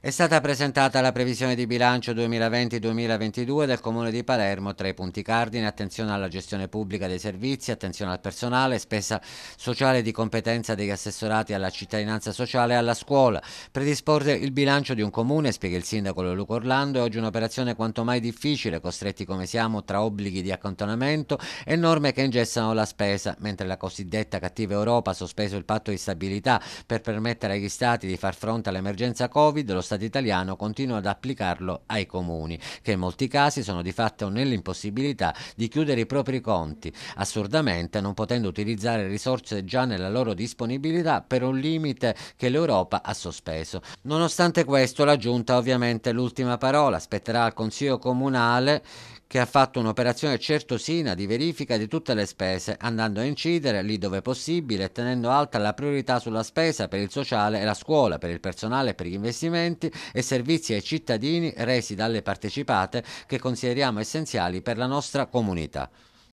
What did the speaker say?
È stata presentata la previsione di bilancio 2020-2022 del Comune di Palermo, tra i punti cardine, attenzione alla gestione pubblica dei servizi, attenzione al personale, spesa sociale di competenza degli assessorati alla cittadinanza sociale e alla scuola. Predisporre il bilancio di un comune, spiega il sindaco Luca Orlando, è oggi un'operazione quanto mai difficile, costretti come siamo tra obblighi di accantonamento e norme che ingessano la spesa, mentre la cosiddetta cattiva Europa ha sospeso il patto di stabilità per permettere agli stati di far fronte all'emergenza Covid, lo Stato italiano continua ad applicarlo ai comuni, che in molti casi sono di fatto nell'impossibilità di chiudere i propri conti, assurdamente non potendo utilizzare risorse già nella loro disponibilità per un limite che l'Europa ha sospeso. Nonostante questo la Giunta ovviamente l'ultima parola spetterà al Consiglio Comunale che ha fatto un'operazione certosina di verifica di tutte le spese, andando a incidere lì dove possibile e tenendo alta la priorità sulla spesa per il sociale e la scuola, per il personale e per gli investimenti, investimenti e servizi ai cittadini resi dalle partecipate che consideriamo essenziali per la nostra comunità.